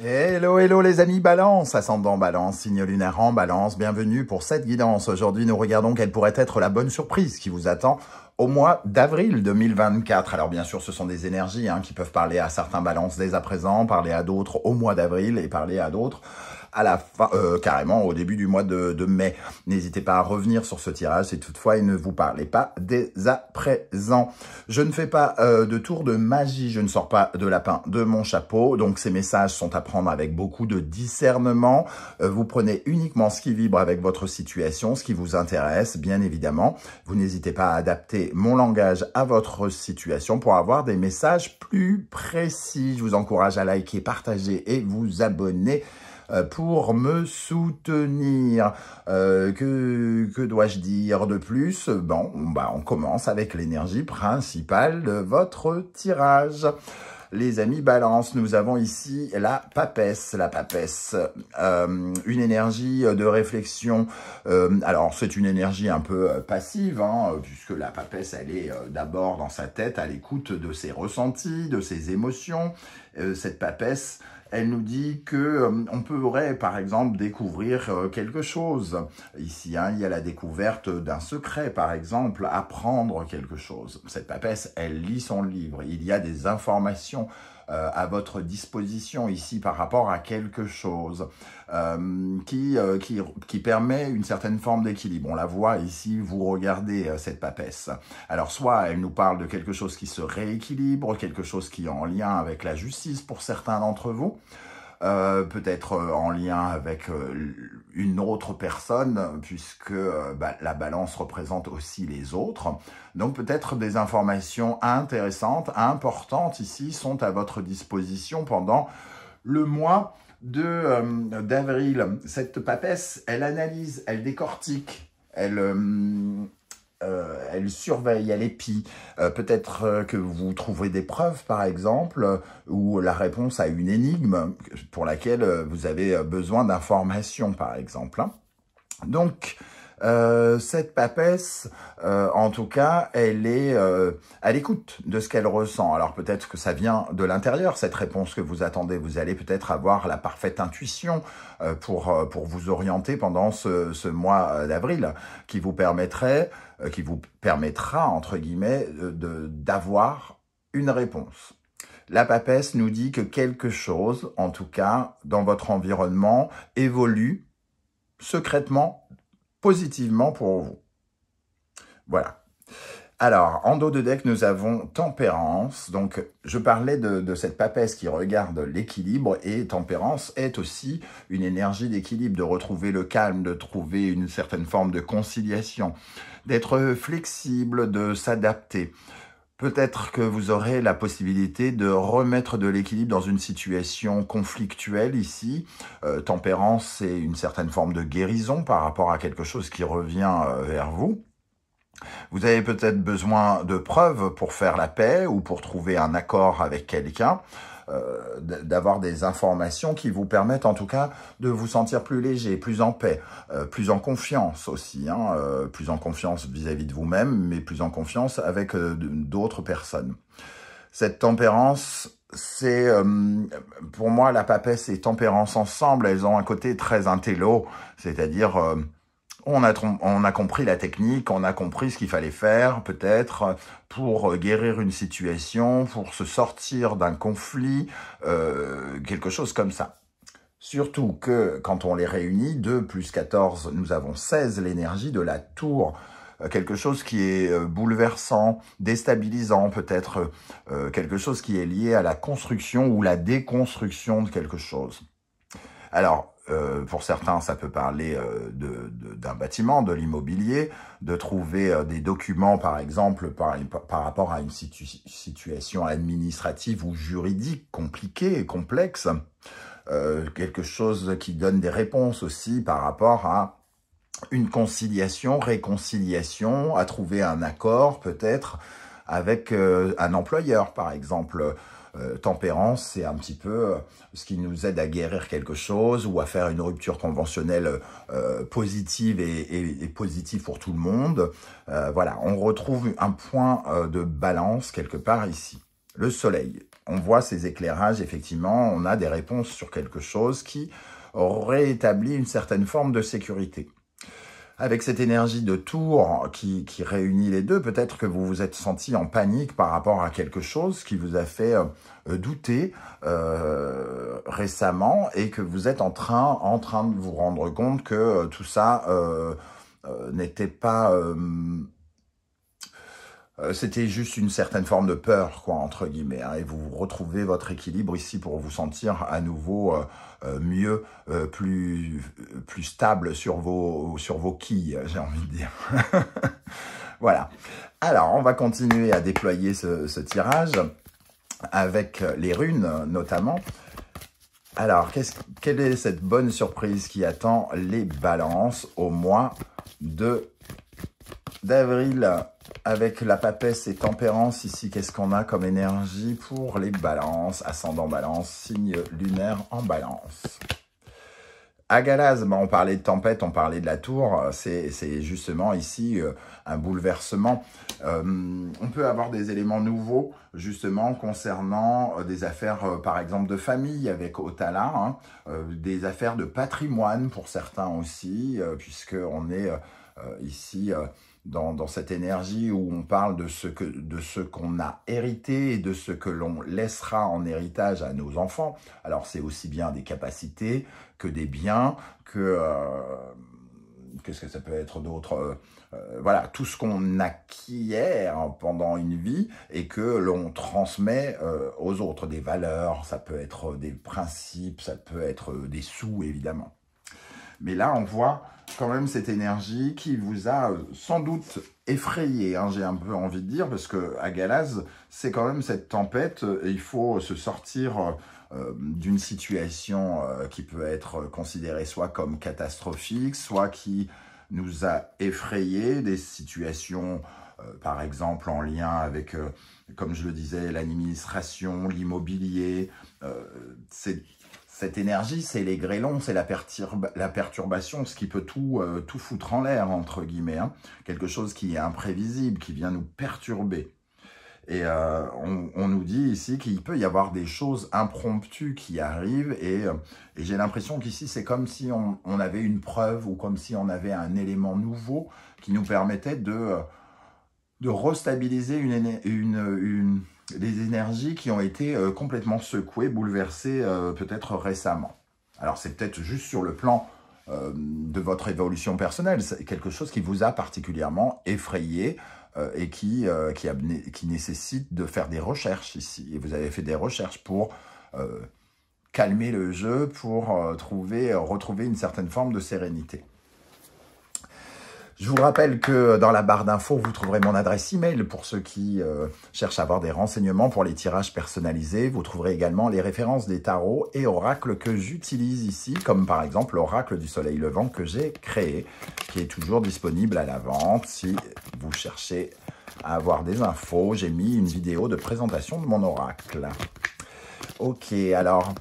Hello, hello les amis balance, ascendant balance, signe lunaire en balance, bienvenue pour cette guidance. Aujourd'hui, nous regardons quelle pourrait être la bonne surprise qui vous attend au mois d'avril 2024. Alors bien sûr, ce sont des énergies hein, qui peuvent parler à certains balances dès à présent, parler à d'autres au mois d'avril et parler à d'autres à la fin, euh, carrément au début du mois de, de mai. N'hésitez pas à revenir sur ce tirage et toutefois il ne vous parlez pas dès à présent. Je ne fais pas euh, de tour de magie, je ne sors pas de lapin de mon chapeau, donc ces messages sont à prendre avec beaucoup de discernement. Euh, vous prenez uniquement ce qui vibre avec votre situation, ce qui vous intéresse, bien évidemment. Vous n'hésitez pas à adapter mon langage à votre situation pour avoir des messages plus précis. Je vous encourage à liker, partager et vous abonner pour me soutenir. Euh, que dois-je dire de plus Bon, bah on commence avec l'énergie principale de votre tirage les amis balance, nous avons ici la papesse, la papesse, euh, une énergie de réflexion, euh, alors c'est une énergie un peu passive, hein, puisque la papesse, elle est d'abord dans sa tête, à l'écoute de ses ressentis, de ses émotions, cette papesse, elle nous dit que euh, on pourrait, par exemple, découvrir euh, quelque chose. Ici, hein, il y a la découverte d'un secret, par exemple, apprendre quelque chose. Cette papesse, elle lit son livre. Il y a des informations euh, à votre disposition ici par rapport à quelque chose euh, euh, qui, qui, permet une certaine forme d'équilibre. On la voit ici, vous regardez cette papesse. Alors soit elle nous parle de quelque chose qui se rééquilibre, quelque chose qui est en lien avec la justice pour certains d'entre vous, euh, peut-être euh, en lien avec euh, une autre personne, puisque bah, la balance représente aussi les autres. Donc peut-être des informations intéressantes, importantes ici, sont à votre disposition pendant le mois de d'avril. Cette papesse, elle analyse, elle décortique, elle, euh, elle surveille, elle épie. Euh, peut-être euh, que vous trouverez des preuves, par exemple, ou la réponse à une énigme pour laquelle vous avez besoin d'informations, par exemple. Hein. Donc, euh, cette papesse, euh, en tout cas, elle est euh, à l'écoute de ce qu'elle ressent. Alors peut-être que ça vient de l'intérieur, cette réponse que vous attendez. Vous allez peut-être avoir la parfaite intuition pour, pour vous orienter pendant ce, mois d'avril qui vous permettrait, qui vous permettra, entre guillemets, d'avoir de, d'avoir une réponse. La papesse nous dit que quelque chose, en tout cas dans votre environnement, évolue secrètement positivement pour vous. Voilà. Alors, en dos de deck, nous avons tempérance. Donc, je parlais de, cette papesse qui regarde l'équilibre et tempérance est aussi une énergie d'équilibre, de retrouver le calme, de trouver une certaine forme de conciliation, d'être flexible, de s'adapter. Peut-être que vous aurez la possibilité de remettre de l'équilibre dans une situation conflictuelle ici. Euh, tempérance, c'est une certaine forme de guérison par rapport à quelque chose qui revient euh, vers vous. Vous avez peut-être besoin de preuves pour faire la paix ou pour trouver un accord avec quelqu'un, euh, d'avoir des informations qui vous permettent en tout cas de vous sentir plus léger, plus en paix, euh, plus en confiance aussi, hein, euh, plus en confiance vis-à-vis de vous-même, mais plus en confiance avec d'autres personnes. Cette tempérance, c'est pour moi la papesse et tempérance ensemble, elles ont un côté très intello, c'est-à-dire on a, compris la technique, on a compris ce qu'il fallait faire peut-être pour euh, guérir une situation, pour se sortir d'un conflit, euh, quelque chose comme ça. Surtout que quand on les réunit, 2 plus 14, nous avons 16, l'énergie de la tour euh, quelque chose qui est bouleversant, déstabilisant peut-être, quelque chose qui est lié à la construction ou la déconstruction de quelque chose. Alors, euh, pour certains, ça peut parler euh, d'un bâtiment, de l'immobilier, de trouver euh, des documents, par exemple, par, rapport à une situation administrative ou juridique compliquée et complexe. quelque chose qui donne des réponses aussi par rapport à une conciliation, réconciliation, à trouver un accord peut-être avec un employeur, par exemple, euh, tempérance, c'est un petit peu euh, ce qui nous aide à guérir quelque chose ou à faire une rupture conventionnelle euh, positive et, positive pour tout le monde. voilà, on retrouve un point de balance quelque part ici. Le soleil, on voit ces éclairages, effectivement, on a des réponses sur quelque chose qui réétablit une certaine forme de sécurité avec cette énergie de tour qui, réunit les deux, peut-être que vous vous êtes senti en panique par rapport à quelque chose qui vous a fait euh, douter euh, récemment et que vous êtes en train, en train de vous rendre compte que euh, tout ça n'était pas euh, c'était juste une certaine forme de peur, quoi, entre guillemets. Hein, et vous retrouvez votre équilibre ici pour vous sentir à nouveau euh, euh, mieux, plus, plus stable sur vos, sur vos quilles, j'ai envie de dire. voilà. Alors, on va continuer à déployer ce, tirage avec les runes, notamment. Alors, quelle est cette bonne surprise qui attend les balances au mois de d'avril avec la papesse et tempérance, ici, qu'est-ce qu'on a comme énergie pour les balances Ascendant balance, signe lunaire en balance. À Galaz, ben, on parlait de tempête, on parlait de la tour, c'est justement ici euh, un bouleversement. Euh, on peut avoir des éléments nouveaux, justement, concernant euh, des affaires, par exemple, de famille avec Otala, hein. des affaires de patrimoine pour certains aussi, puisque puisqu'on est ici dans, cette énergie où on parle de ce que de ce qu'on a hérité et de ce que l'on laissera en héritage à nos enfants. Alors c'est aussi bien des capacités que des biens que euh, qu'est-ce que ça peut être d'autre euh, euh, Voilà, tout ce qu'on acquiert pendant une vie et que l'on transmet aux autres, des valeurs, ça peut être des principes, ça peut être des sous évidemment. Mais là, on voit quand même cette énergie qui vous a euh, sans doute effrayé, hein, j'ai un peu envie de dire, parce que à Galaz, c'est quand même cette tempête, euh, il faut euh, se sortir d'une situation qui peut être considérée soit comme catastrophique, soit qui nous a effrayé, des situations par exemple en lien avec, comme je le disais, l'administration, l'immobilier. c'est cette énergie, c'est les grêlons, c'est la, la, perturbation, ce qui peut tout, euh, tout foutre en l'air, entre guillemets. Hein. Quelque chose qui est imprévisible, qui vient nous perturber. Et euh, on, nous dit ici qu'il peut y avoir des choses impromptues qui arrivent. Et, euh, j'ai l'impression qu'ici, c'est comme si on, avait une preuve ou comme si on avait un élément nouveau qui nous permettait de, de restabiliser une, une des énergies qui ont été euh, complètement secouées, bouleversées euh, peut-être récemment. Alors c'est peut-être juste sur le plan euh, de votre évolution personnelle, c'est quelque chose qui vous a particulièrement effrayé et qui, qui, nécessite de faire des recherches ici. Et vous avez fait des recherches pour calmer le jeu, pour trouver, retrouver une certaine forme de sérénité. Je vous rappelle que euh, dans la barre d'infos, vous trouverez mon adresse email pour ceux qui euh, cherchent à avoir des renseignements pour les tirages personnalisés. Vous trouverez également les références des tarots et oracles que j'utilise ici, comme par exemple l'oracle du soleil levant que j'ai créé, qui est toujours disponible à la vente si vous cherchez à avoir des infos. J'ai mis une vidéo de présentation de mon oracle. Ok, alors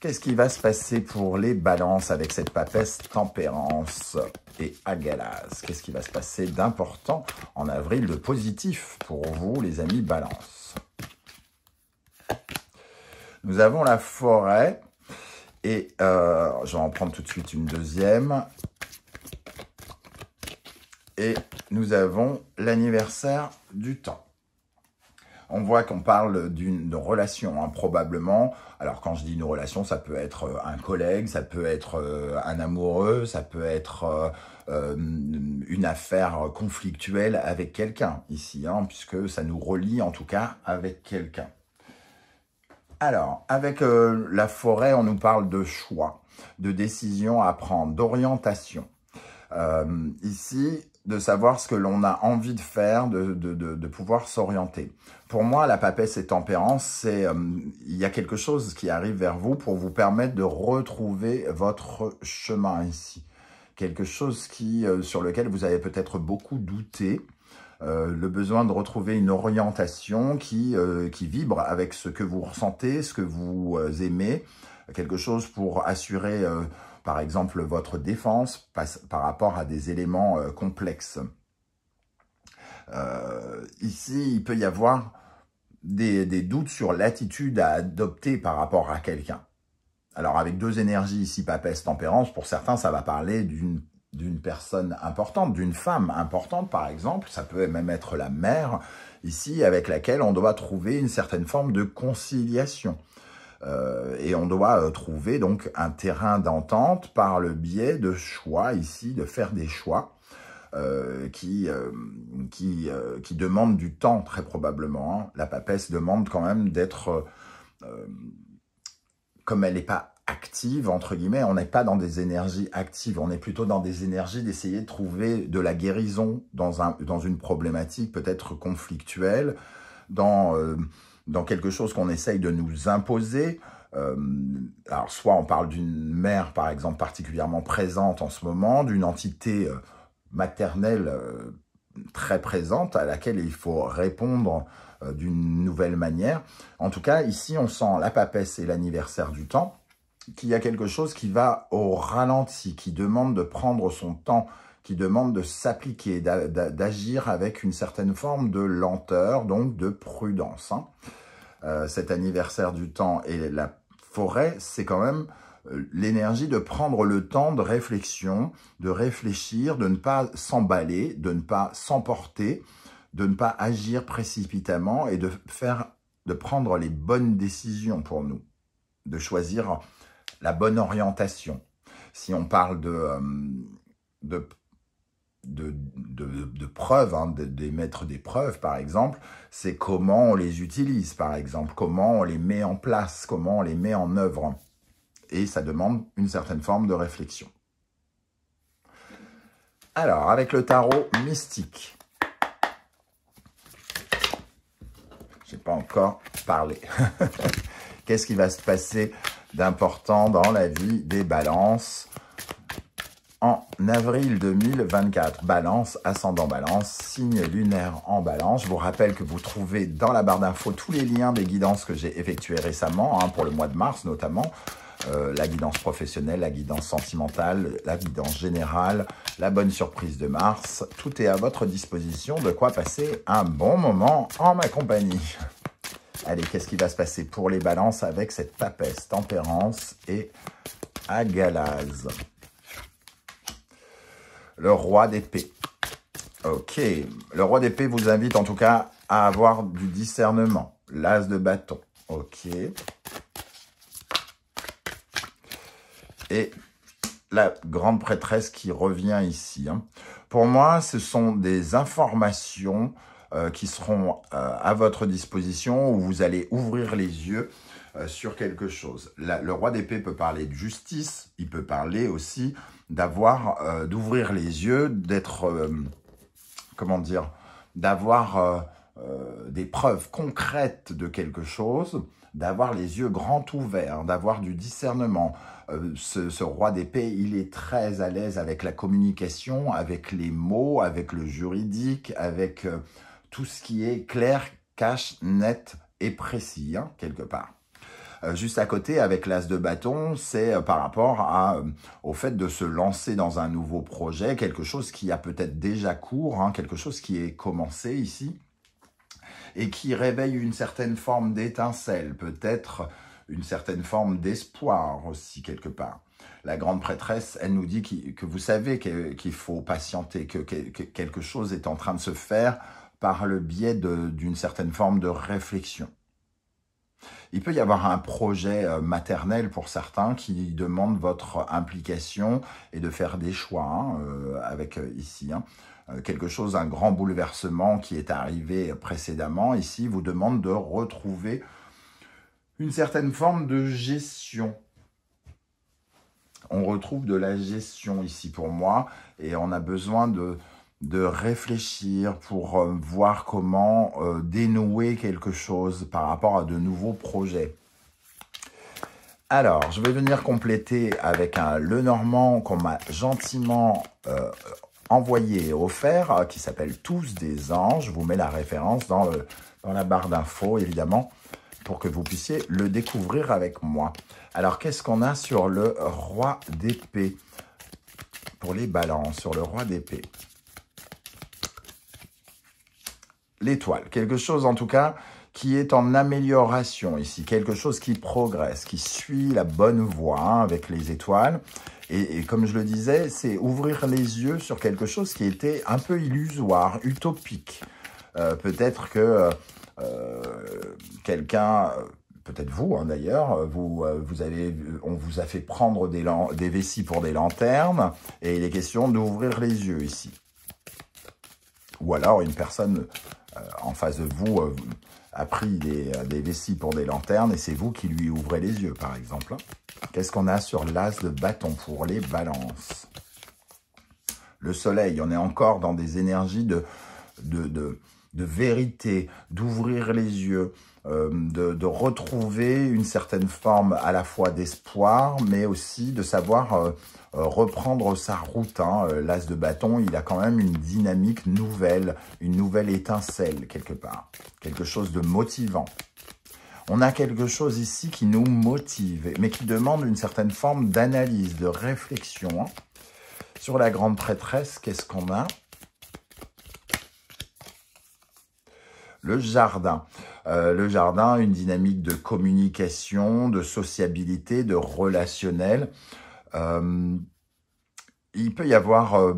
Qu'est-ce qui va se passer pour les balances avec cette papesse tempérance et agalas Qu'est-ce qui va se passer d'important en avril, de positif pour vous, les amis balance Nous avons la forêt, et euh, je vais en prendre tout de suite une deuxième. Et nous avons l'anniversaire du temps on voit qu'on parle d'une relation, hein, probablement. Alors quand je dis une relation, ça peut être euh, un collègue, ça peut être euh, un amoureux, ça peut être euh, une affaire conflictuelle avec quelqu'un ici, hein, puisque ça nous relie en tout cas avec quelqu'un. Alors, avec la forêt, on nous parle de choix, de décisions à prendre, d'orientation. ici, de savoir ce que l'on a envie de faire, de, pouvoir s'orienter. Pour moi, la papesse et tempérance, c'est euh, il y a quelque chose qui arrive vers vous pour vous permettre de retrouver votre chemin ici. Quelque chose qui euh, sur lequel vous avez peut-être beaucoup douté, euh, le besoin de retrouver une orientation qui, qui vibre avec ce que vous ressentez, ce que vous aimez, quelque chose pour assurer par exemple votre défense par rapport à des éléments euh, complexes. Euh, ici, il peut y avoir des, doutes sur l'attitude à adopter par rapport à quelqu'un. Alors avec deux énergies ici, papesse, tempérance, pour certains, ça va parler d'une d'une personne importante, d'une femme importante par exemple, ça peut même être la mère ici avec laquelle on doit trouver une certaine forme de conciliation. Euh, et on doit euh, trouver donc un terrain d'entente par le biais de choix ici, de faire des choix. Euh, qui, demandent qui, qui du temps, très probablement. Hein. La papesse demande quand même d'être, comme elle n'est pas active, entre guillemets, on n'est pas dans des énergies actives, on est plutôt dans des énergies d'essayer de trouver de la guérison dans, un, dans une problématique peut-être conflictuelle, dans dans quelque chose qu'on essaye de nous imposer. Euh, alors soit on parle d'une mère, par exemple, particulièrement présente en ce moment, d'une entité euh, maternelle euh, très présente à laquelle il faut répondre d'une nouvelle manière. En tout cas, ici, on sent la papesse et l'anniversaire du temps, qu'il y a quelque chose qui va au ralenti, qui demande de prendre son temps, qui demande de s'appliquer, d'agir avec une certaine forme de lenteur, donc de prudence. Hein. Euh, cet anniversaire du temps et la forêt, c'est quand même euh, l'énergie de prendre le temps de réflexion, de réfléchir, de ne pas s'emballer, de ne pas s'emporter, de ne pas agir précipitamment et de faire, de prendre les bonnes décisions pour nous, de choisir la bonne orientation. Si on parle de euh, de, preuves, hein, d'émettre des preuves par exemple, c'est comment on les utilise par exemple, comment on les met en place, comment on les met en œuvre. Et ça demande une certaine forme de réflexion. Alors, avec le tarot mystique, n'ai pas encore parlé. Qu'est-ce qui va se passer d'important dans la vie des balances en avril 2024. Balance, ascendant balance, signe lunaire en balance. Je vous rappelle que vous trouvez dans la barre d'infos tous les liens des guidances que j'ai effectuées récemment, hein, pour le mois de mars notamment. Euh, la guidance professionnelle, la guidance sentimentale, la guidance générale, la bonne surprise de Mars. Tout est à votre disposition, de quoi passer un bon moment en ma compagnie. Allez, qu'est-ce qui va se passer pour les balances avec cette papesse, tempérance et agalase le roi d'épée. Ok, le roi d'épée vous invite en tout cas à avoir du discernement. L'as de bâton, ok. Et la grande prêtresse qui revient ici. Hein. Pour moi, ce sont des informations euh, qui seront euh, à votre disposition où vous allez ouvrir les yeux euh, sur quelque chose. le roi d'épée peut parler de justice, il peut parler aussi d'avoir, euh, d'ouvrir les yeux, d'être, euh, comment dire, d'avoir euh, des preuves concrètes de quelque chose, d'avoir les yeux grands ouverts, d'avoir du discernement. ce, roi d'épée, il est très à l'aise avec la communication, avec les mots, avec le juridique, avec tout ce qui est clair, cash, net et précis, hein, quelque part. Euh, juste à côté avec l'as de bâton, c'est euh, par rapport euh, au fait de se lancer dans un nouveau projet, quelque chose qui a peut-être déjà cours, hein, quelque chose qui est commencé ici et qui réveille une certaine forme d'étincelle, peut-être une certaine forme d'espoir aussi quelque part. La grande prêtresse, elle nous dit que vous savez qu'il faut patienter, que quelque chose est en train de se faire par le biais d'une certaine forme de réflexion. Il peut y avoir un projet euh, maternel pour certains qui demande votre implication et de faire des choix hein, euh, avec euh, ici. Hein. quelque chose, un grand bouleversement qui est arrivé précédemment, ici vous demande de retrouver une certaine forme de gestion. On retrouve de la gestion ici pour moi et on a besoin de, de réfléchir pour euh, voir comment euh, dénouer quelque chose par rapport à de nouveaux projets. Alors, je vais venir compléter avec un Le Normand qu'on m'a gentiment euh, envoyé et offert, qui s'appelle Tous des anges. Je vous mets la référence dans, dans la barre d'infos, évidemment, pour que vous puissiez le découvrir avec moi. Alors, qu'est-ce qu'on a sur le Roi d'épée Pour les balances, sur le Roi d'épée. l'étoile. Quelque chose, en tout cas, qui est en amélioration ici, quelque chose qui progresse, qui suit la bonne voie hein, avec les étoiles. Et, comme je le disais, c'est ouvrir les yeux sur quelque chose qui était un peu illusoire, utopique. Euh, peut-être que euh, euh, quelqu'un, peut-être vous hein, d'ailleurs, vous, vous on vous a fait prendre des, des vessies pour des lanternes, et il est question d'ouvrir les yeux ici. Ou alors une personne euh, en face de vous euh, a pris euh, des, vessies pour des lanternes et c'est vous qui lui ouvrez les yeux, par exemple. Qu'est-ce qu'on a sur l'as de bâton pour les balances Le soleil, on est encore dans des énergies de vérité, d'ouvrir les yeux, euh, de, retrouver une certaine forme à la fois d'espoir, mais aussi de savoir euh, euh, reprendre sa route. Hein. L'as de bâton, il a quand même une dynamique nouvelle, une nouvelle étincelle quelque part, quelque chose de motivant. On a quelque chose ici qui nous motive, mais qui demande une certaine forme d'analyse, de réflexion. Hein. Sur la grande prêtresse, qu'est-ce qu'on a Le jardin. Euh, le jardin, une dynamique de communication, de sociabilité, de relationnel. Euh, il peut y avoir euh,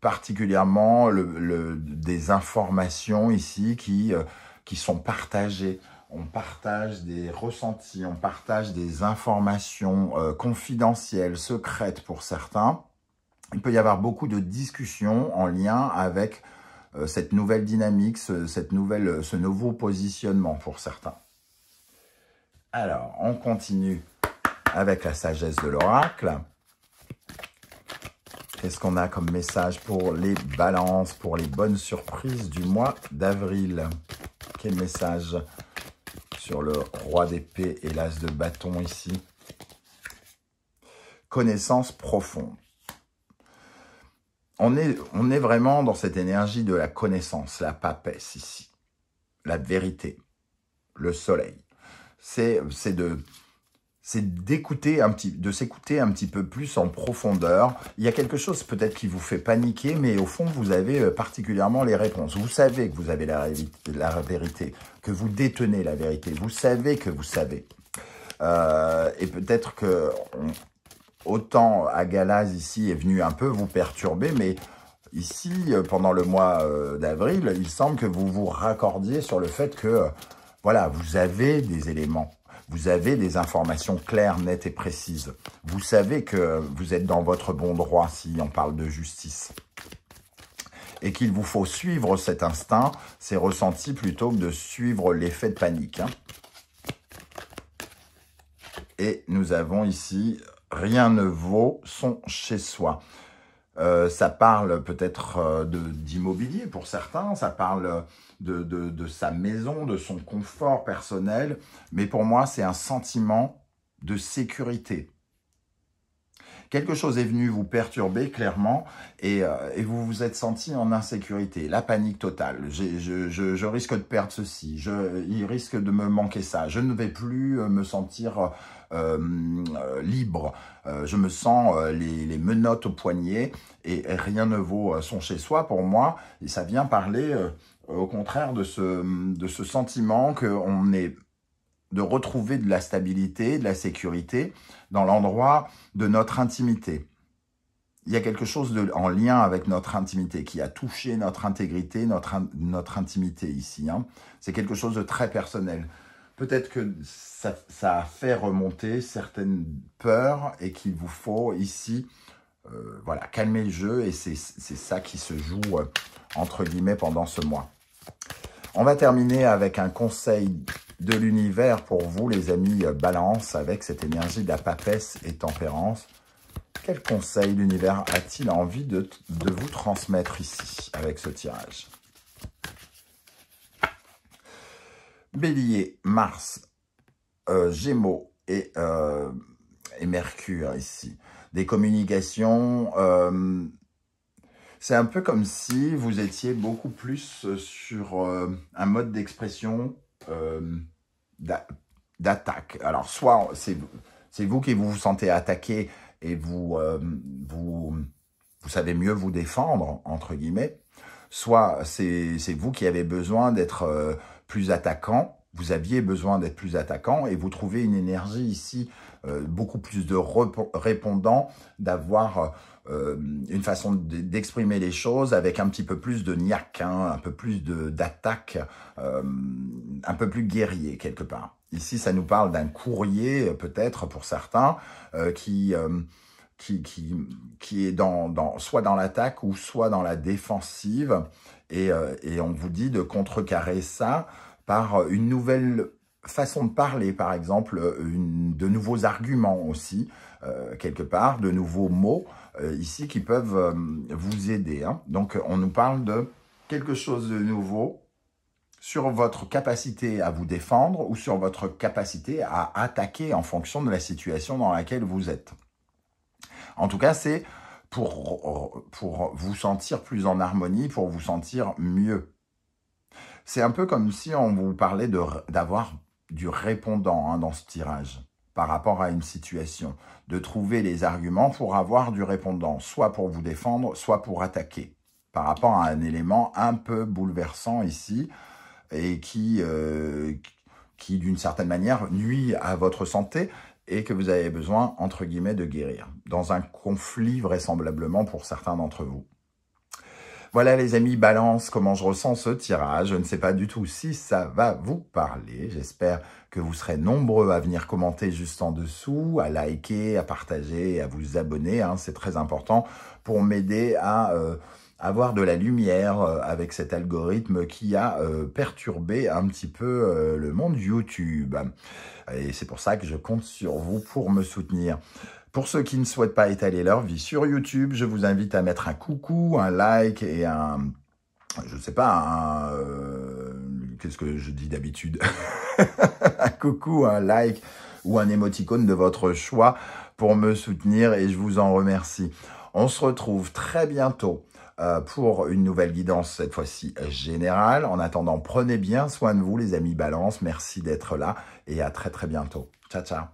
particulièrement des informations ici qui, qui sont partagées. On partage des ressentis, on partage des informations confidentielles, secrètes pour certains. Il peut y avoir beaucoup de discussions en lien avec euh, cette nouvelle dynamique, ce, cette nouvelle, euh, ce nouveau positionnement pour certains. Alors, on continue avec la sagesse de l'oracle. Qu'est-ce qu'on a comme message pour les balances, pour les bonnes surprises du mois d'avril Quel message sur le roi d'épée et l'as de bâton ici Connaissance profonde on est, on est vraiment dans cette énergie de la connaissance, la papesse ici, la vérité, le soleil. C'est de c'est d'écouter un petit, de s'écouter un petit peu plus en profondeur. Il y a quelque chose peut-être qui vous fait paniquer, mais au fond, vous avez euh, particulièrement les réponses. Vous savez que vous avez la, vérité, que vous détenez la vérité. Vous savez que vous savez. Euh, et peut-être que autant Galaz, ici est venu un peu vous perturber, mais ici, euh, pendant le mois euh, d'avril, il semble que vous vous raccordiez sur le fait que, euh, voilà, vous avez des éléments, vous avez des informations claires, nettes et précises. Vous savez que vous êtes dans votre bon droit si on parle de justice et qu'il vous faut suivre cet instinct, ces ressentis, plutôt que de suivre l'effet de panique. Hein. Et nous avons ici rien ne vaut son chez-soi. Euh, ça parle peut-être euh, d'immobilier pour certains, ça parle de, sa maison, de son confort personnel, mais pour moi c'est un sentiment de sécurité quelque chose est venu vous perturber clairement euh, et, vous vous êtes senti en insécurité, la panique totale. Je, risque de perdre ceci, il risque de me manquer ça, je ne vais plus euh, me sentir euh, libre. je me sens les, menottes au poignet et rien ne vaut son chez soi pour moi. Et ça vient parler au contraire de ce, de ce sentiment qu'on est de retrouver de la stabilité, de la sécurité dans l'endroit de notre intimité. Il y a quelque chose en lien avec notre intimité qui a touché notre intégrité, notre, notre intimité ici. Hein. C'est quelque chose de très personnel. Peut-être que ça, a fait remonter certaines peurs et qu'il vous faut ici euh, voilà, calmer le jeu et c'est ça qui se joue euh, entre guillemets pendant ce mois. On va terminer avec un conseil de l'univers pour vous, les amis euh, balance, avec cette énergie de la papesse et tempérance. Quel conseil l'univers a-t-il envie de, vous transmettre ici, avec ce tirage Bélier, Mars, euh, Gémeaux et, euh, et, Mercure ici. Des communications... c'est un peu comme si vous étiez beaucoup plus sur un mode d'expression euh, d'attaque. Alors, soit c'est vous qui vous sentez attaqué et vous, euh, vous, vous savez mieux vous défendre, entre guillemets, soit c'est vous qui avez besoin d'être euh, plus attaquant, vous aviez besoin d'être plus attaquant et vous trouvez une énergie ici beaucoup plus de répondant, d'avoir euh, une façon d'exprimer les choses avec un petit peu plus de niaque, hein, un peu plus d'attaque, euh, un peu plus guerrier quelque part. Ici, ça nous parle d'un courrier, peut-être pour certains, euh, qui, est dans, soit dans l'attaque ou soit dans la défensive. Et, on vous dit de contrecarrer ça par une nouvelle façon de parler, par exemple, de nouveaux arguments aussi, quelque part, de nouveaux mots euh, ici qui peuvent euh, vous aider. Hein. Donc, on nous parle de quelque chose de nouveau sur votre capacité à vous défendre ou sur votre capacité à attaquer en fonction de la situation dans laquelle vous êtes. En tout cas, c'est pour, pour vous sentir plus en harmonie, pour vous sentir mieux. C'est un peu comme si on vous parlait d'avoir du répondant hein, dans ce tirage par rapport à une situation, de trouver les arguments pour avoir du répondant, soit pour vous défendre, soit pour attaquer, par rapport à un élément un peu bouleversant ici, et qui, euh, qui d'une certaine manière, nuit à votre santé, et que vous avez besoin, entre guillemets, de guérir, dans un conflit vraisemblablement pour certains d'entre vous. Voilà les amis, balance, comment je ressens ce tirage. Je ne sais pas du tout si ça va vous parler. J'espère que vous serez nombreux à venir commenter juste en dessous, à liker, à partager, à vous abonner. Hein. C'est très important pour m'aider à... Euh, avoir de la lumière euh, avec cet algorithme qui a euh, perturbé un petit peu le monde YouTube. Et c'est pour ça que je compte sur vous pour me soutenir. Pour ceux qui ne souhaitent pas étaler leur vie sur YouTube, je vous invite à mettre un coucou, un like et un... Je ne sais pas, un... Euh, qu'est-ce que je dis d'habitude Un coucou, un like ou un émoticône de votre choix pour me soutenir et je vous en remercie. On se retrouve très bientôt euh, pour une nouvelle guidance, cette fois-ci générale. En attendant, prenez bien soin de vous les amis Balance. Merci d'être là et à très très bientôt. Ciao ciao